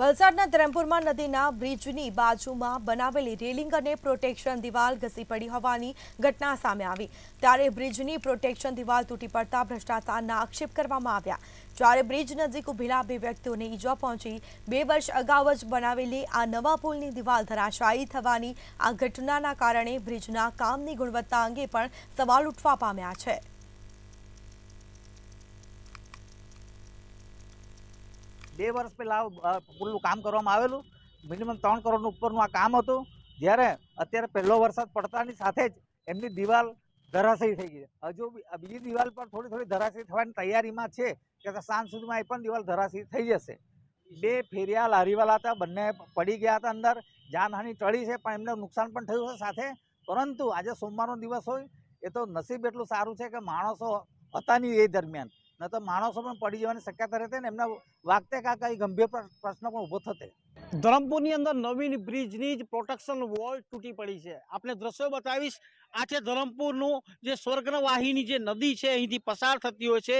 વલસાડના ધરમપુરમાં નદીના બ્રિજની બાજુમાં બનાવેલી રેલિંગ અને પ્રોટેક્શન દિવાલ ઘસી પડી હોવાની ઘટના સામે આવી ત્યારે બ્રિજની પ્રોટેક્શન દિવાલ તૂટી પડતા ભ્રષ્ટાચારના આક્ષેપ કરવામાં આવ્યા જ્યારે બ્રિજ નજીક ઉભેલા બે વ્યક્તિઓને ઈજા પહોંચી બે વર્ષ અગાઉ જ બનાવેલી આ નવા પુલની દિવાલ ધરાશાયી થવાની આ ઘટનાના કારણે બ્રિજના કામની ગુણવત્તા અંગે પણ સવાલ ઉઠવા પામ્યા છે બે વર્ષ પહેલાં પૂરું કામ કરવામાં આવેલું મિનિમમ ત્રણ કરોડનું ઉપરનું આ કામ હતું જ્યારે અત્યારે પહેલો વરસાદ પડતાની સાથે જ એમની દિવાલ ધરાશયી થઈ ગઈ છે હજુ બીજી દિવાલ પણ થોડી થોડી ધરાશયી થવાની તૈયારીમાં છે કે સાંજ સુધીમાં એ પણ દિવાલ ધરાશયી થઈ જશે બે ફેરિયા લારીવાલા હતા બંને પડી ગયા હતા અંદર જાનહાનિ ટળી છે પણ એમને નુકસાન પણ થયું છે સાથે પરંતુ આજે સોમવારનો દિવસ હોય એ તો નસીબ એટલું સારું છે કે માણસો હતા નહીં એ દરમિયાન ન તો માણસો પણ પડી જવાની શક્યતા રહેતી ને એમના વાગતે કાં કંઈ ગંભીર પ્રશ્ન પણ ઊભો થતે ધરમપુરની અંદર નવીન બ્રિજની જ પ્રોટેક્શન વોલ તૂટી પડી છે આપણે દ્રશ્યો બતાવીશ આ છે ધરમપુરનું જે સ્વર્ગવાહીની જે નદી છે અહીંથી પસાર થતી હોય છે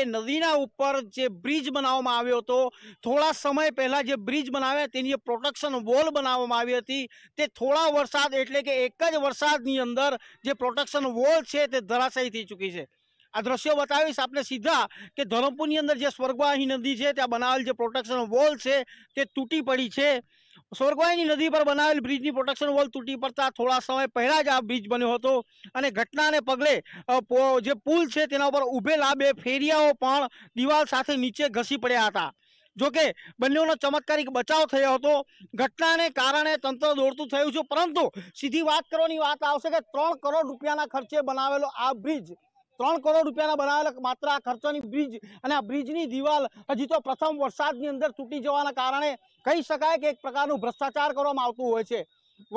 એ નદીના ઉપર જે બ્રિજ બનાવવામાં આવ્યો હતો થોડા સમય પહેલાં જે બ્રિજ બનાવ્યા તેની પ્રોટેક્શન વોલ બનાવવામાં આવી હતી તે થોડા વરસાદ એટલે કે એક જ વરસાદની અંદર જે પ્રોટેક્શન વોલ છે તે ધરાશાયી થઈ ચૂકી છે આ દ્રશ્યો બતાવીશ આપણે સીધા કે ધરમપુરની અંદર જે સ્વર્ગવાહી નદી છે ત્યાં બનાવેલ જે પ્રોટેક્શન વોલ છે તે તૂટી પડી છે સ્વર્ગવાહીની નદી પર બનાવેલ બ્રિજની પ્રોટેક્શન વોલ તૂટી પડતા થોડા સમય પહેલાં જ આ બ્રિજ બન્યો હતો અને ઘટનાને પગલે જે પુલ છે તેના ઉપર ઊભેલા બે ફેરિયાઓ પણ દિવાલ સાથે નીચે ઘસી પડ્યા હતા જોકે બંનેનો ચમત્કારિક બચાવ થયો હતો ઘટનાને કારણે તંત્ર દોડતું થયું છે પરંતુ સીધી વાત કરવાની વાત આવશે કે ત્રણ કરોડ રૂપિયાના ખર્ચે બનાવેલો આ બ્રિજ ત્રણ કરોડ રૂપિયાના બનાવેલા માત્ર આ ખર્ચોની બ્રિજ અને આ બ્રિજની દિવાલ હજી તો પ્રથમ વરસાદની અંદર તૂટી જવાના કારણે કહી શકાય કે એક પ્રકારનું ભ્રષ્ટાચાર કરવામાં આવતું હોય છે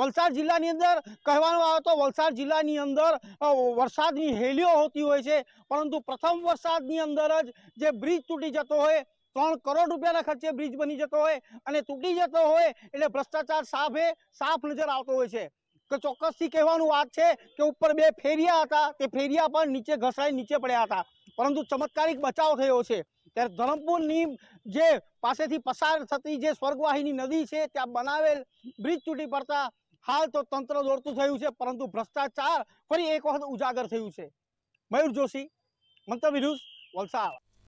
વલસાડ જિલ્લાની અંદર કહેવાનું આવે તો વલસાડ જિલ્લાની અંદર વરસાદની હેલીઓ હોતી હોય છે પરંતુ પ્રથમ વરસાદની અંદર જ જે બ્રિજ તૂટી જતો હોય ત્રણ કરોડ રૂપિયાના ખર્ચે બ્રિજ બની જતો હોય અને તૂટી જતો હોય એટલે ભ્રષ્ટાચાર સાફે સાફ નજર આવતો હોય છે કે ચોક્કસથી કહેવાનું વાત છે કે ઉપર બે ફેરિયા હતા તે ફેરિયા પણ નીચે ઘસાઈ નીચે પડ્યા હતા પરંતુ ચમત્કારિક બચાવ થયો છે ત્યારે ધરમપુરની જે પાસેથી પસાર થતી જે સ્વર્ગવાહીની નદી છે ત્યાં બનાવેલ બ્રિજ તૂટી પડતા હાલ તો તંત્ર દોડતું થયું છે પરંતુ ભ્રષ્ટાચાર ફરી એક વખત ઉજાગર થયું છે મયુર જોશી મંતવ્ય ન્યૂઝ વલસાડ